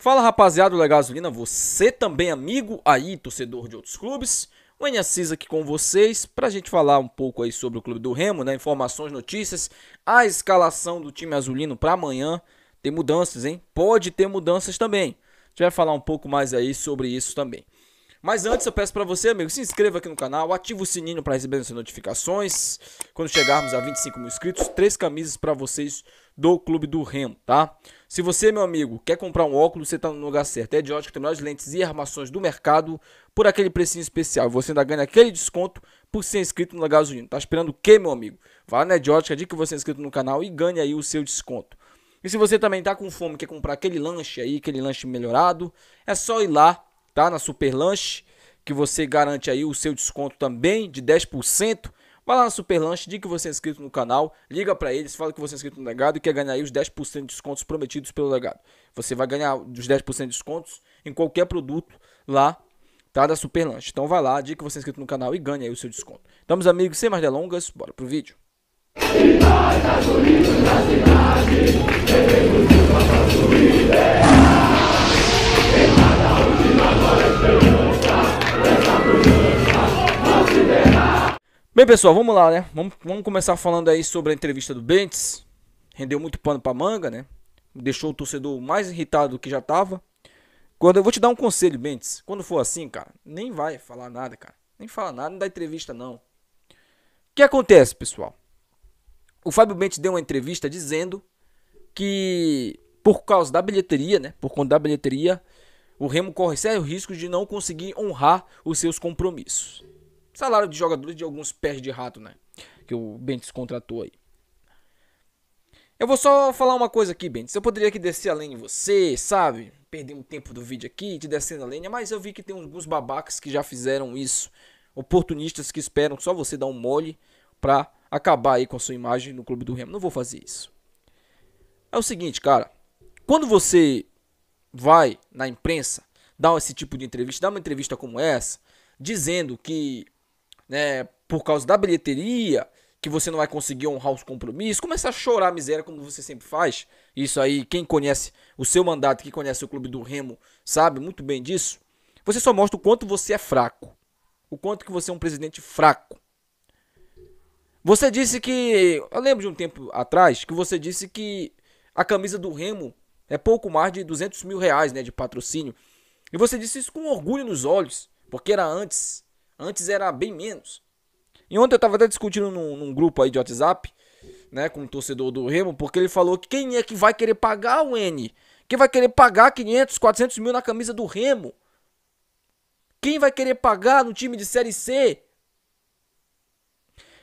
Fala rapaziada do Gasolina, você também amigo aí, torcedor de outros clubes. O Enes aqui com vocês para a gente falar um pouco aí sobre o clube do Remo, né? Informações, notícias, a escalação do time azulino para amanhã. Tem mudanças, hein? Pode ter mudanças também. A gente vai falar um pouco mais aí sobre isso também. Mas antes eu peço para você, amigo, se inscreva aqui no canal, ative o sininho para receber as notificações. Quando chegarmos a 25 mil inscritos, três camisas para vocês do Clube do Remo, tá? Se você, meu amigo, quer comprar um óculos, você está no lugar certo. É de ótica, tem melhores lentes e armações do mercado por aquele precinho especial. Você ainda ganha aquele desconto por ser inscrito no Gasolino. Tá esperando o quê, meu amigo? Vá na Ediótica, diga que você é inscrito no canal e ganhe aí o seu desconto. E se você também tá com fome, quer comprar aquele lanche aí, aquele lanche melhorado, é só ir lá, tá? Na Super Lanche, que você garante aí o seu desconto também de 10%. Vai lá na Super Lanche, diga que você é inscrito no canal, liga para eles, fala que você é inscrito no legado e quer ganhar aí os 10% de descontos prometidos pelo legado. Você vai ganhar os 10% de descontos em qualquer produto lá tá, da Super Lanche. Então vai lá, diga que você é inscrito no canal e ganha aí o seu desconto. Então, meus amigos, sem mais delongas, bora pro vídeo. Cidade, Bem, pessoal, vamos lá, né? Vamos, vamos começar falando aí sobre a entrevista do Bentes. Rendeu muito pano pra manga, né? Deixou o torcedor mais irritado do que já tava. Quando eu vou te dar um conselho, Bentes. Quando for assim, cara, nem vai falar nada, cara. Nem fala nada, não dá entrevista, não. O que acontece, pessoal? O Fábio Bentes deu uma entrevista dizendo que por causa da bilheteria, né? Por conta da bilheteria, o Remo corre sério risco de não conseguir honrar os seus compromissos. Salário de jogadores de alguns pés de rato, né? Que o Bentes contratou aí. Eu vou só falar uma coisa aqui, Bentes. Eu poderia aqui descer além de você, sabe? Perder um tempo do vídeo aqui, te descendo a lane, mas eu vi que tem alguns babacas que já fizeram isso. Oportunistas que esperam só você dar um mole pra acabar aí com a sua imagem no clube do Remo. Não vou fazer isso. É o seguinte, cara. Quando você vai na imprensa, dá esse tipo de entrevista, dá uma entrevista como essa, dizendo que né, por causa da bilheteria, que você não vai conseguir honrar os compromissos, começa a chorar a miséria como você sempre faz. Isso aí, quem conhece o seu mandato, quem conhece o clube do Remo, sabe muito bem disso. Você só mostra o quanto você é fraco. O quanto que você é um presidente fraco. Você disse que, eu lembro de um tempo atrás, que você disse que a camisa do Remo é pouco mais de 200 mil reais né, de patrocínio. E você disse isso com orgulho nos olhos, porque era antes Antes era bem menos. E ontem eu estava até discutindo num, num, grupo aí de WhatsApp, né, com um torcedor do Remo, porque ele falou que quem é que vai querer pagar o N? Quem vai querer pagar 500, 400 mil na camisa do Remo? Quem vai querer pagar no time de Série C?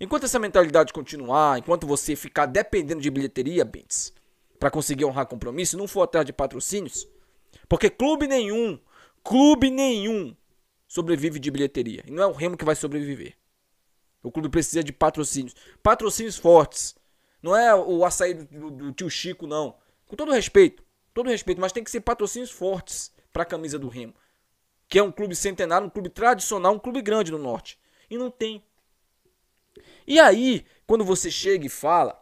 Enquanto essa mentalidade continuar, enquanto você ficar dependendo de bilheteria, Bentes, para conseguir honrar compromisso, não for atrás de patrocínios, porque clube nenhum, clube nenhum sobrevive de bilheteria. E não é o Remo que vai sobreviver. O clube precisa de patrocínios. Patrocínios fortes. Não é o açaí do, do, do tio Chico, não. Com todo respeito. Todo respeito. Mas tem que ser patrocínios fortes para a camisa do Remo. Que é um clube centenário, um clube tradicional, um clube grande no norte. E não tem. E aí, quando você chega e fala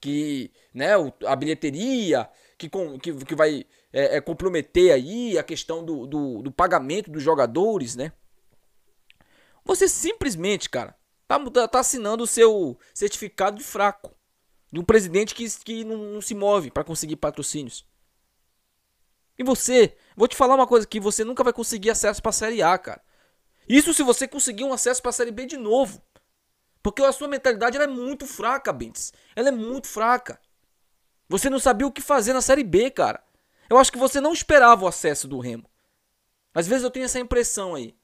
que né, a bilheteria que, com, que, que vai é, é, comprometer aí a questão do, do, do, pagamento dos jogadores, né? Você simplesmente, cara, tá, tá assinando o seu certificado de fraco. De um presidente que, que não, não se move para conseguir patrocínios. E você, vou te falar uma coisa que você nunca vai conseguir acesso para a Série A, cara. Isso se você conseguir um acesso para a Série B de novo. Porque a sua mentalidade é muito fraca, Bentes. Ela é muito fraca. Você não sabia o que fazer na Série B, cara. Eu acho que você não esperava o acesso do Remo. Às vezes eu tenho essa impressão aí.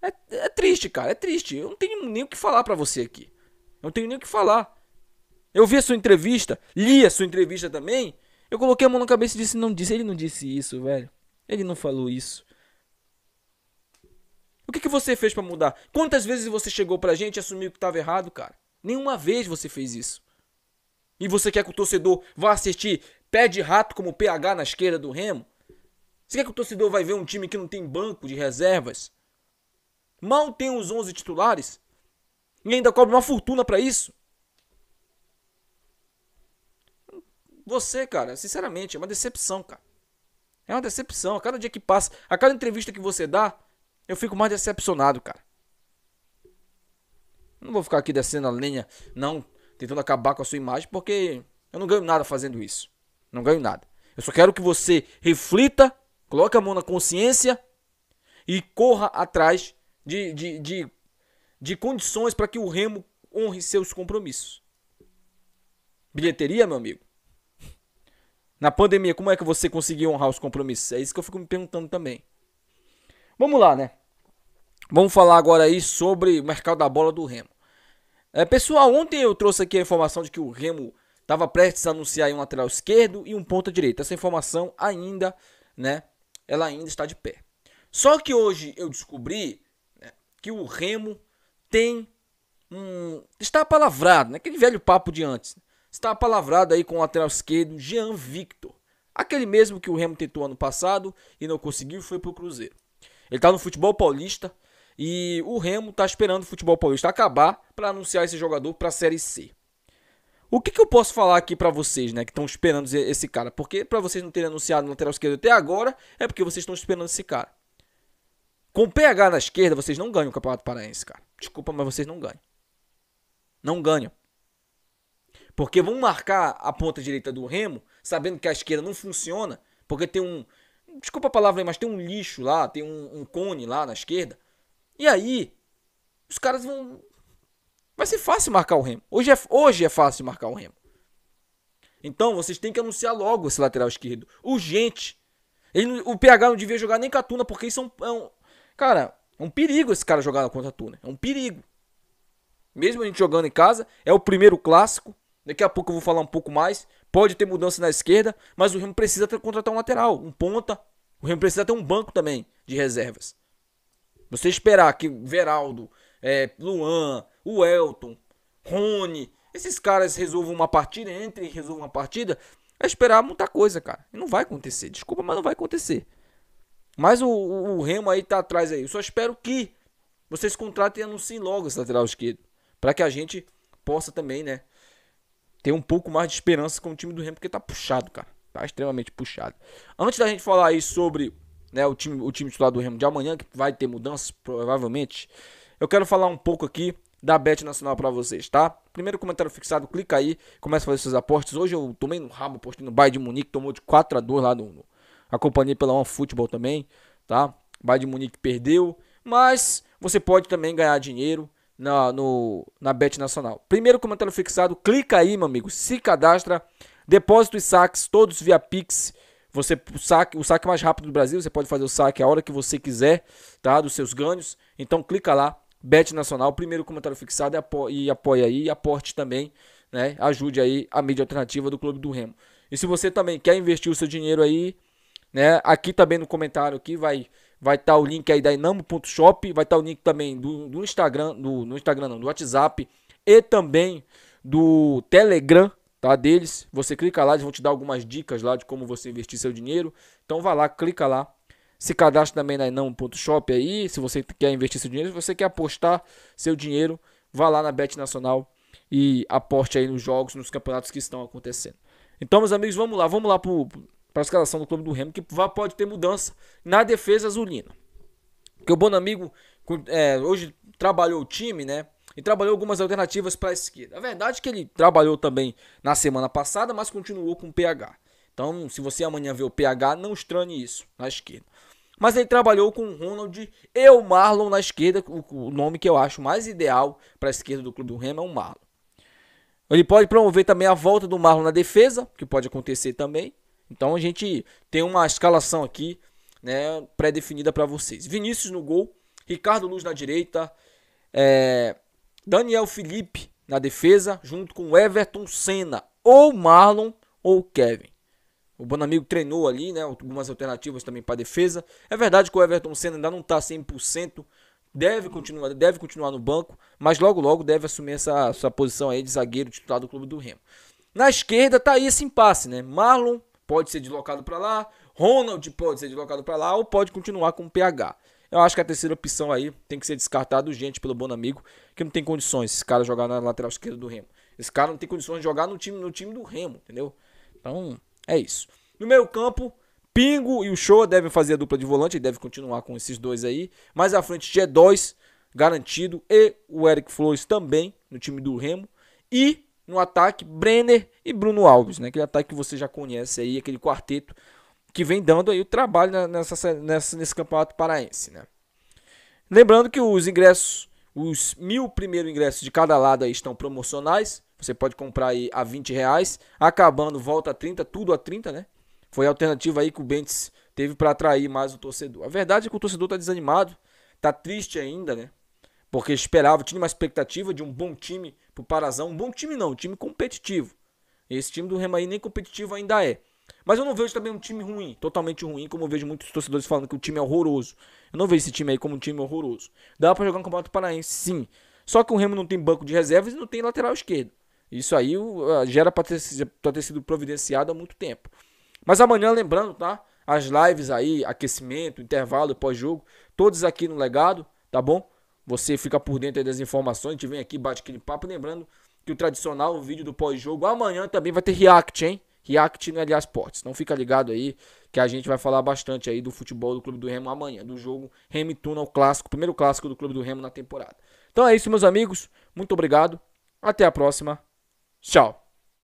É, é triste, cara, é triste. Eu não tenho nem o que falar para você aqui. Eu não tenho nem o que falar. Eu vi a sua entrevista, li a sua entrevista também. Eu coloquei a mão na cabeça e disse: não disse, ele não disse isso, velho. Ele não falou isso. O que, que você fez para mudar? Quantas vezes você chegou pra gente e assumiu que tava errado, cara? Nenhuma vez você fez isso. E você quer que o torcedor vá assistir pé de rato como o PH na esquerda do Remo? Você quer que o torcedor vai ver um time que não tem banco de reservas? Mal tem os 11 titulares? E ainda cobra uma fortuna para isso? Você, cara, sinceramente, é uma decepção, cara. É uma decepção. A cada dia que passa, a cada entrevista que você dá, eu fico mais decepcionado, cara. Não vou ficar aqui descendo a lenha, não, tentando acabar com a sua imagem, porque eu não ganho nada fazendo isso. Não ganho nada. Eu só quero que você reflita, coloque a mão na consciência e corra atrás de, de, de, de condições para que o Remo honre seus compromissos. Bilheteria, meu amigo? Na pandemia, como é que você conseguiu honrar os compromissos? É isso que eu fico me perguntando também. Vamos lá, né? Vamos falar agora aí sobre o mercado da bola do Remo. É, pessoal, ontem eu trouxe aqui a informação de que o Remo Estava prestes a anunciar um lateral esquerdo e um ponta direita. Essa informação ainda, né? Ela ainda está de pé. Só que hoje eu descobri né, que o Remo tem um. Está palavrado, né? Aquele velho papo de antes. Está palavrado aí com o lateral esquerdo Jean Victor. Aquele mesmo que o Remo tentou ano passado e não conseguiu foi pro Cruzeiro. Ele está no futebol paulista e o Remo está esperando o futebol paulista acabar para anunciar esse jogador para a Série C. O que, que eu posso falar aqui para vocês, né, que estão esperando esse cara? Porque para vocês não terem anunciado no lateral esquerdo até agora, é porque vocês estão esperando esse cara. Com PH na esquerda, vocês não ganham o Campeonato Paraense, cara. Desculpa, mas vocês não ganham. Não ganham. Porque vão marcar a ponta direita do Remo, sabendo que a esquerda não funciona, porque tem um. Desculpa a palavra aí, mas tem um lixo lá, tem um, um cone lá na esquerda. E aí, os caras vão Vai ser fácil marcar o Remo. Hoje é, hoje é fácil marcar o Remo. Então vocês têm que anunciar logo esse lateral esquerdo. Urgente. Ele, o PH não devia jogar nem com a Tuna, porque isso é um, é um. Cara, é um perigo esse cara jogar contra a Tuna. É um perigo. Mesmo a gente jogando em casa, é o primeiro clássico. Daqui a pouco eu vou falar um pouco mais. Pode ter mudança na esquerda, mas o Remo precisa contratar um lateral, um ponta. O Remo precisa ter um banco também de reservas. Você esperar que Veraldo, é, Luan, o Elton, Rony, esses caras resolvam uma partida, entrem e resolvam uma partida, é esperar muita coisa, cara. E não vai acontecer, desculpa, mas não vai acontecer. Mas o, o, o Remo aí tá atrás aí. Eu só espero que vocês contratem e anunciem logo esse lateral esquerdo. para que a gente possa também, né? Ter um pouco mais de esperança com o time do Remo, porque tá puxado, cara. Tá extremamente puxado. Antes da gente falar aí sobre né, o, time, o time titular do Remo de amanhã, que vai ter mudanças, provavelmente. Eu quero falar um pouco aqui da Bet Nacional para vocês, tá? Primeiro comentário fixado, clica aí, começa a fazer seus aportes. Hoje eu tomei no rabo, postei no Bayern de Munique, tomou de 4 a 2 lá no, no acompanhei pela One Futebol também, tá? Bayern de Munique perdeu, mas você pode também ganhar dinheiro na, no, na Bet Nacional. Primeiro comentário fixado, clica aí, meu amigo, se cadastra, depósito e saques, todos via Pix. Você o saque, o saque mais rápido do Brasil, você pode fazer o saque a hora que você quiser, tá? Dos seus ganhos. Então clica lá, Bet Nacional, primeiro comentário fixado é e apoia aí, e aporte também, né? Ajude aí a mídia alternativa do Clube do Remo. E se você também quer investir o seu dinheiro aí, né? Aqui também no comentário aqui vai vai estar tá o link aí da inamo.shop, vai estar tá o link também do, do Instagram, do, Instagram não, do WhatsApp e também do Telegram, tá? Deles. Você clica lá, eles vão te dar algumas dicas lá de como você investir seu dinheiro. Então vá lá, clica lá se cadastre também na Enão.shop aí, se você quer investir seu dinheiro, se você quer apostar seu dinheiro, vá lá na Bet Nacional e aposte aí nos jogos, nos campeonatos que estão acontecendo. Então, meus amigos, vamos lá, vamos lá para a escalação do clube do Remo, que pode ter mudança na defesa azulina. Porque o Bonamigo é, hoje trabalhou o time, né? E trabalhou algumas alternativas para a esquerda. A verdade é que ele trabalhou também na semana passada, mas continuou com o PH. Então, se você amanhã ver o PH, não estranhe isso na esquerda. Mas ele trabalhou com o Ronald e o Marlon na esquerda. O, o nome que eu acho mais ideal para a esquerda do clube do Remo é o Marlon. Ele pode promover também a volta do Marlon na defesa, que pode acontecer também. Então a gente tem uma escalação aqui, né, pré-definida para vocês. Vinícius no gol, Ricardo Luz na direita, é, Daniel Felipe na defesa, junto com Everton Senna, ou Marlon ou Kevin. O Bonamigo treinou ali, né? Algumas alternativas também para defesa. É verdade que o Everton Senna ainda não tá 100%, deve continuar, deve continuar no banco, mas logo logo deve assumir essa, essa posição aí de zagueiro titular do clube do Remo. Na esquerda tá aí esse impasse, né? Marlon pode ser deslocado para lá, Ronald pode ser deslocado para lá ou pode continuar com o PH. Eu acho que a terceira opção aí tem que ser descartada urgente pelo Bonamigo, que não tem condições esse cara jogar na lateral esquerda do Remo. Esse cara não tem condições de jogar no time, no time do Remo, entendeu? Então, é isso. No meio campo, Pingo e o Show devem fazer a dupla de volante, ele deve continuar com esses dois aí. Mais à frente, G2 garantido e o Eric Flores também no time do Remo. E no ataque, Brenner e Bruno Alves, né? Aquele ataque que você já conhece aí, aquele quarteto que vem dando aí o trabalho nessa, nessa, nesse campeonato paraense, né? Lembrando que os ingressos, os mil primeiros ingressos de cada lado aí estão promocionais. Você pode comprar aí a 20 reais. Acabando, volta a 30, tudo a 30, né? Foi a alternativa aí que o Bentes teve para atrair mais o torcedor. A verdade é que o torcedor tá desanimado, tá triste ainda, né? Porque esperava, tinha uma expectativa de um bom time pro Parazão. Um bom time não, um time competitivo. Esse time do Remaí nem competitivo ainda é. Mas eu não vejo também um time ruim, totalmente ruim, como eu vejo muitos torcedores falando que o time é horroroso. Eu não vejo esse time aí como um time horroroso. Dá para jogar um campeonato paraense, sim. Só que o Remo não tem banco de reservas e não tem lateral esquerdo. Isso aí já era para ter, ter, sido providenciado há muito tempo. Mas amanhã, lembrando, tá? As lives aí, aquecimento, intervalo, pós-jogo, todos aqui no legado, tá bom? Você fica por dentro das informações, a gente vem aqui, bate aquele papo. Lembrando que o tradicional vídeo do pós-jogo amanhã também vai ter react, hein? React no LA Sports. Então fica ligado aí que a gente vai falar bastante aí do futebol do Clube do Remo amanhã, do jogo Remo o Clássico, primeiro clássico do Clube do Remo na temporada. Então é isso, meus amigos. Muito obrigado. Até a próxima. Tchau.